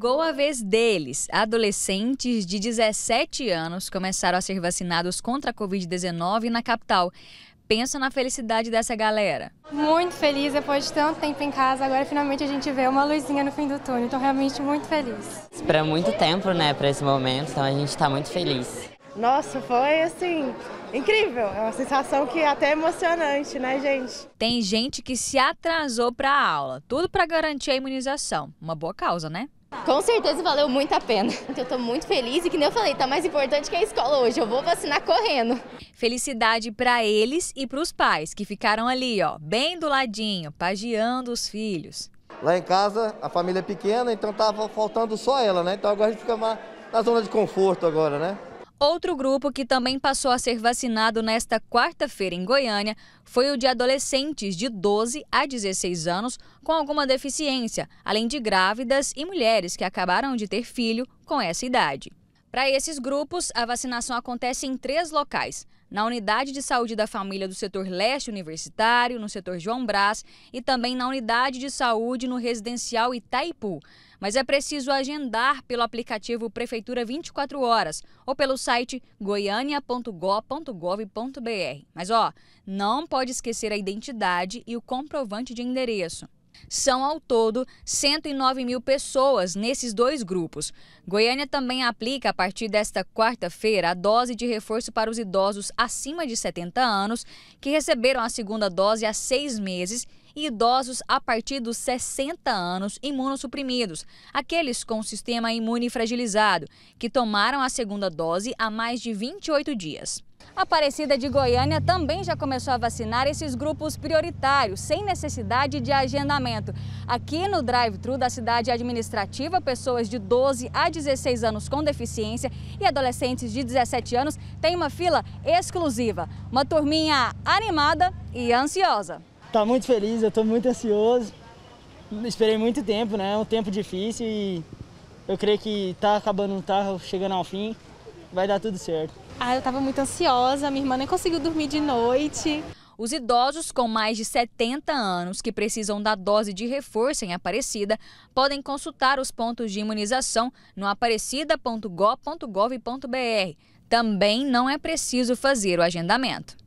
Chegou a vez deles. Adolescentes de 17 anos começaram a ser vacinados contra a Covid-19 na capital. Pensa na felicidade dessa galera. Muito feliz depois de tanto tempo em casa. Agora finalmente a gente vê uma luzinha no fim do túnel. Então realmente muito feliz. Espera muito tempo, né, para esse momento. Então a gente está muito feliz. Nossa, foi assim, incrível. É uma sensação que é até emocionante, né, gente? Tem gente que se atrasou para a aula, tudo para garantir a imunização. Uma boa causa, né? Com certeza valeu muito a pena. Eu estou muito feliz e que nem eu falei, tá mais importante que a escola hoje. Eu vou vacinar correndo. Felicidade para eles e para os pais que ficaram ali, ó, bem do ladinho, pagiando os filhos. Lá em casa a família é pequena, então tava faltando só ela, né? Então agora a gente fica na zona de conforto agora, né? Outro grupo que também passou a ser vacinado nesta quarta-feira em Goiânia foi o de adolescentes de 12 a 16 anos com alguma deficiência, além de grávidas e mulheres que acabaram de ter filho com essa idade. Para esses grupos, a vacinação acontece em três locais: na Unidade de Saúde da Família do setor leste universitário, no setor João Brás e também na Unidade de Saúde no residencial Itaipu. Mas é preciso agendar pelo aplicativo Prefeitura 24 Horas ou pelo site goiania.gov.br. Mas ó, não pode esquecer a identidade e o comprovante de endereço. São ao todo 109 mil pessoas nesses dois grupos. Goiânia também aplica a partir desta quarta-feira a dose de reforço para os idosos acima de 70 anos que receberam a segunda dose há seis meses e idosos a partir dos 60 anos imunossuprimidos, aqueles com sistema imune fragilizado, que tomaram a segunda dose há mais de 28 dias. A Aparecida de Goiânia também já começou a vacinar esses grupos prioritários, sem necessidade de agendamento. Aqui no drive-thru da cidade administrativa, pessoas de 12 a 16 anos com deficiência e adolescentes de 17 anos têm uma fila exclusiva. Uma turminha animada e ansiosa. Tá muito feliz, eu estou muito ansioso. Esperei muito tempo, né? É um tempo difícil e eu creio que está acabando, está chegando ao fim vai dar tudo certo. Ah, eu estava muito ansiosa, minha irmã nem conseguiu dormir de noite. Os idosos com mais de 70 anos que precisam da dose de reforço em Aparecida podem consultar os pontos de imunização no aparecida.gov.br. Também não é preciso fazer o agendamento.